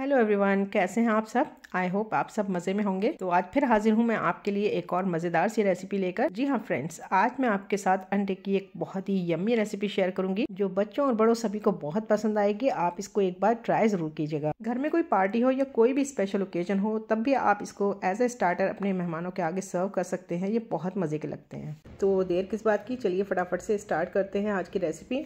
hello everyone कैसे हैं आप सब आई होप आप सब मज़े में होंगे तो आज फिर हाजिर हूँ मैं आपके लिए एक और मज़ेदार सी रेसिपी लेकर जी हाँ फ्रेंड्स आज मैं आपके साथ अंडे की एक बहुत ही यम्मी रेसिपी शेयर करूंगी जो बच्चों और बड़ों सभी को बहुत पसंद आएगी आप इसको एक बार ट्राई ज़रूर कीजिएगा घर में कोई पार्टी हो या कोई भी स्पेशल ओकेजन हो तब भी आप इसको एज ए स्टार्टर अपने मेहमानों के आगे सर्व कर सकते हैं ये बहुत मज़े के लगते हैं तो देर किस बात की चलिए फटाफट से स्टार्ट करते हैं आज की रेसिपी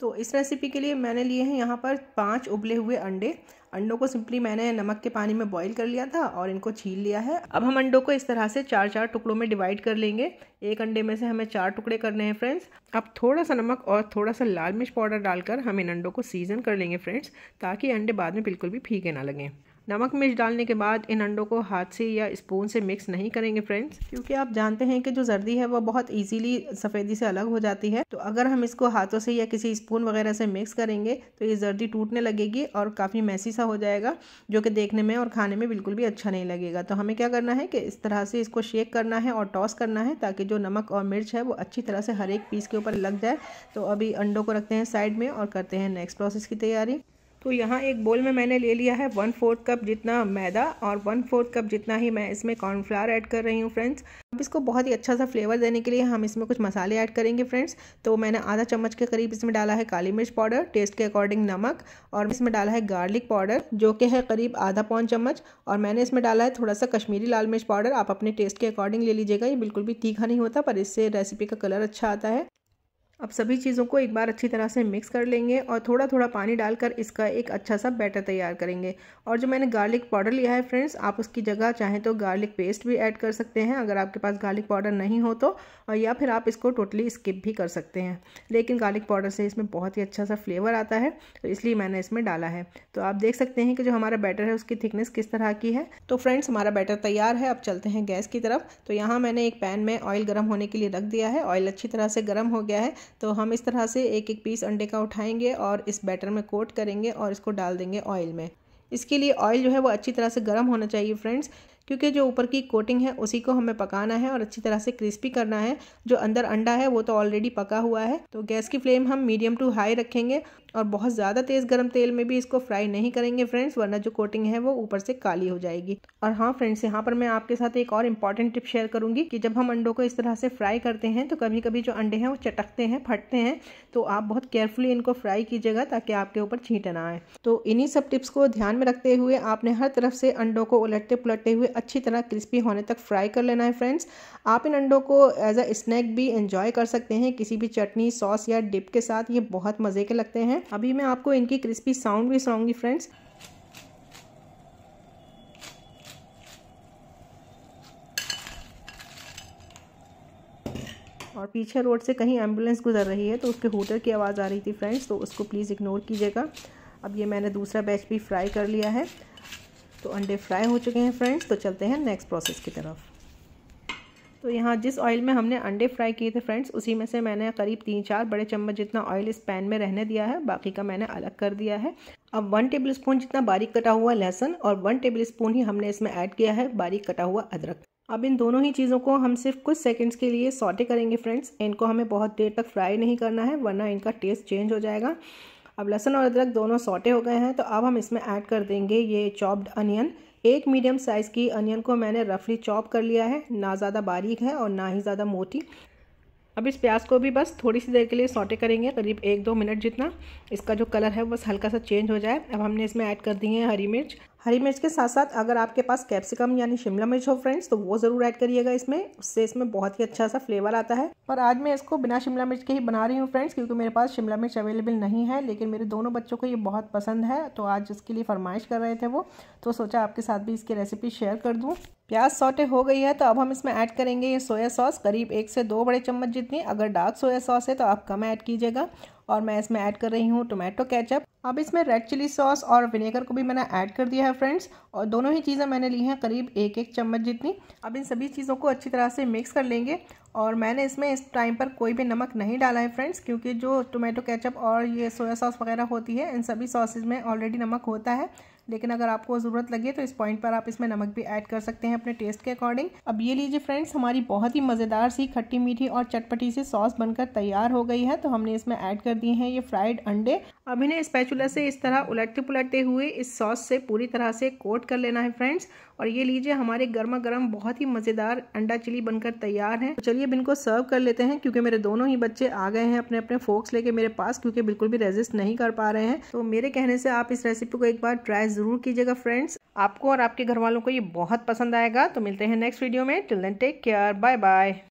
तो इस रेसिपी के लिए मैंने लिए हैं यहाँ पर पांच उबले हुए अंडे अंडों को सिंपली मैंने नमक के पानी में बॉईल कर लिया था और इनको छील लिया है अब हम अंडों को इस तरह से चार चार टुकड़ों में डिवाइड कर लेंगे एक अंडे में से हमें चार टुकड़े करने हैं फ्रेंड्स अब थोड़ा सा नमक और थोड़ा सा लाल मिर्च पाउडर डालकर हम इन अंडों को सीजन कर लेंगे फ्रेंड्स ताकि अंडे बाद में बिल्कुल भी फीके ना लगें नमक मिर्च डालने के बाद इन अंडों को हाथ से या स्पून से मिक्स नहीं करेंगे फ्रेंड्स क्योंकि आप जानते हैं कि जो जर्दी है वो बहुत ईजिली सफ़ेदी से अलग हो जाती है तो अगर हम इसको हाथों से या किसी स्पून वगैरह से मिक्स करेंगे तो ये जर्दी टूटने लगेगी और काफ़ी मैसी सा हो जाएगा जो कि देखने में और खाने में बिल्कुल भी अच्छा नहीं लगेगा तो हमें क्या करना है कि इस तरह से इसको शेक करना है और टॉस करना है ताकि जो नमक और मिर्च है वो अच्छी तरह से हर एक पीस के ऊपर लग जाए तो अभी अंडों को रखते हैं साइड में और करते हैं नेक्स्ट प्रोसेस की तैयारी तो यहाँ एक बोल में मैंने ले लिया है वन फोर्थ कप जितना मैदा और वन फोर्थ कप जितना ही मैं इसमें कॉर्नफ्लावर ऐड कर रही हूँ फ्रेंड्स अब इसको बहुत ही अच्छा सा फ्लेवर देने के लिए हम इसमें कुछ मसाले ऐड करेंगे फ्रेंड्स तो मैंने आधा चम्मच के करीब इसमें डाला है काली मिर्च पाउडर टेस्ट के अकॉर्डिंग नमक और इसमें डाला है गार्लिक पाउडर जो कि है करीब आधा पौन चम्मच और मैंने इसमें डाला है थोड़ा सा कश्मीरी लाल मिर्च पाउडर आप अपने टेस्ट के अकॉर्डिंग ले लीजिएगा ये बिल्कुल भी तीखा नहीं होता पर इससे रेसिपी का कलर अच्छा आता है अब सभी चीज़ों को एक बार अच्छी तरह से मिक्स कर लेंगे और थोड़ा थोड़ा पानी डालकर इसका एक अच्छा सा बैटर तैयार करेंगे और जो मैंने गार्लिक पाउडर लिया है फ्रेंड्स आप उसकी जगह चाहें तो गार्लिक पेस्ट भी ऐड कर सकते हैं अगर आपके पास गार्लिक पाउडर नहीं हो तो और या फिर आप इसको टोटली स्किप भी कर सकते हैं लेकिन गार्लिक पाउडर से इसमें बहुत ही अच्छा सा फ्लेवर आता है तो इसलिए मैंने इसमें डाला है तो आप देख सकते हैं कि जो हमारा बैटर है उसकी थिकनेस किस तरह की है तो फ्रेंड्स हमारा बैटर तैयार है अब चलते हैं गैस की तरफ तो यहाँ मैंने एक पैन में ऑयल गर्म होने के लिए रख दिया है ऑयल अच्छी तरह से गर्म हो गया है तो हम इस तरह से एक एक पीस अंडे का उठाएंगे और इस बैटर में कोट करेंगे और इसको डाल देंगे ऑयल में इसके लिए ऑयल जो है वो अच्छी तरह से गर्म होना चाहिए फ्रेंड्स क्योंकि जो ऊपर की कोटिंग है उसी को हमें पकाना है और अच्छी तरह से क्रिस्पी करना है जो अंदर अंडा है वो तो ऑलरेडी पका हुआ है तो गैस की फ्लेम हम मीडियम टू हाई रखेंगे और बहुत ज़्यादा तेज़ गर्म तेल में भी इसको फ्राई नहीं करेंगे फ्रेंड्स वरना जो कोटिंग है वो ऊपर से काली हो जाएगी और हाँ फ्रेंड्स यहाँ पर मैं आपके साथ एक और इम्पॉर्टेंट टिप शेयर करूंगी कि जब हम अंडों को इस तरह से फ्राई करते हैं तो कभी कभी जो अंडे हैं वो चटकते हैं फटते हैं तो आप बहुत केयरफुली इनको फ्राई कीजिएगा ताकि आपके ऊपर छींट ना आए तो इन्हीं सब टिप्स को ध्यान में रखते हुए आपने हर तरफ से अंडों को उलटते पुलटते हुए अच्छी तरह क्रिस्पी होने तक फ्राई कर लेना है फ्रेंड्स आप इन अंडों को एज अ स्नैक भी इंजॉय कर सकते हैं किसी भी चटनी सॉस या डिप के साथ ये बहुत मज़े के लगते हैं अभी मैं आपको इनकी क्रिस्पी साउंड भी सुनाऊंगी फ्रेंड्स और पीछे रोड से कहीं एम्बुलेंस गुजर रही है तो उसके होटल की आवाज़ आ रही थी फ्रेंड्स तो उसको प्लीज़ इग्नोर कीजिएगा अब ये मैंने दूसरा बैच भी फ्राई कर लिया है तो अंडे फ्राई हो चुके हैं फ्रेंड्स तो चलते हैं नेक्स्ट प्रोसेस की तरफ तो यहाँ जिस ऑयल में हमने अंडे फ्राई किए थे फ्रेंड्स उसी में से मैंने करीब तीन चार बड़े चम्मच जितना ऑयल इस पैन में रहने दिया है बाकी का मैंने अलग कर दिया है अब वन टेबल स्पून जितना बारीक कटा हुआ लहसुन और वन टेबल स्पून ही हमने इसमें ऐड किया है बारीक कटा हुआ अदरक अब इन दोनों ही चीज़ों को हम सिर्फ कुछ सेकेंड्स के लिए सॉटे करेंगे फ्रेंड्स इनको हमें बहुत देर तक फ्राई नहीं करना है वरना इनका टेस्ट चेंज हो जाएगा अब लहसुन और अदरक दोनों सोटे हो गए हैं तो अब हम इसमें ऐड कर देंगे ये चॉप्ड अनियन एक मीडियम साइज़ की अनियन को मैंने रफली चॉप कर लिया है ना ज़्यादा बारीक है और ना ही ज़्यादा मोटी अब इस प्याज को भी बस थोड़ी सी देर के लिए सोटे करेंगे करीब एक दो मिनट जितना इसका जो कलर है बस हल्का सा चेंज हो जाए अब हमने इसमें ऐड कर दिए हैं हरी मिर्च हरी मिर्च के साथ साथ अगर आपके पास कैप्सिकम यानी शिमला मिर्च हो फ्रेंड्स तो वो ज़रूर ऐड करिएगा इसमें उससे इसमें बहुत ही अच्छा सा फ्लेवर आता है और आज मैं इसको बिना शिमला मिर्च के ही बना रही हूँ फ्रेंड्स क्योंकि मेरे पास शिमला मिर्च अवेलेबल नहीं है लेकिन मेरे दोनों बच्चों को ये बहुत पसंद है तो आज इसके लिए फरमाइश कर रहे थे वो तो सोचा आपके साथ भी इसकी रेसिपी शेयर कर दूँ प्याज सौटे हो गई है तो अब हम इसमें ऐड करेंगे ये सोया सॉस करीब एक से दो बड़े चम्मच जितनी अगर डार्क सोया सॉस है तो आप कम ऐड कीजिएगा और मैं इसमें ऐड कर रही हूँ टोमेटो केचप अब इसमें रेड चिली सॉस और विनेगर को भी मैंने ऐड कर दिया है फ्रेंड्स और दोनों ही चीज़ें मैंने ली हैं करीब एक एक चम्मच जितनी अब इन सभी चीज़ों को अच्छी तरह से मिक्स कर लेंगे और मैंने इसमें इस टाइम पर कोई भी नमक नहीं डाला है फ्रेंड्स क्योंकि जो टोमेटो केचप और ये सोया सॉस वगैरह होती है इन सभी सॉसेज में ऑलरेडी नमक होता है लेकिन अगर आपको ज़रूरत लगे तो इस पॉइंट पर आप इसमें नमक भी ऐड कर सकते हैं अपने टेस्ट के अकॉर्डिंग अब ये लीजिए फ्रेंड्स हमारी बहुत ही मज़ेदार सी खट्टी मीठी और चटपटी सी सॉस बनकर तैयार हो गई है तो हमने इसमें ऐड कर दिए हैं ये फ्राइड अंडे अभिनय स्पैचुला से इस तरह उलटते पुलटते हुए इस सॉस से पूरी तरह से कोट कर लेना है फ्रेंड्स और ये लीजिए हमारे गर्मा गर्म बहुत ही मज़ेदार अंडा चिली बनकर तैयार है तो चलिए अब इनको सर्व कर लेते हैं क्योंकि मेरे दोनों ही बच्चे आ गए हैं अपने अपने फोक्स लेके मेरे पास क्योंकि बिल्कुल भी रेजिस्ट नहीं कर पा रहे हैं तो मेरे कहने से आप इस रेसिपी को एक बार ट्राई ज़रूर कीजिएगा फ्रेंड्स आपको और आपके घर वालों को ये बहुत पसंद आएगा तो मिलते हैं नेक्स्ट वीडियो में till then take care bye bye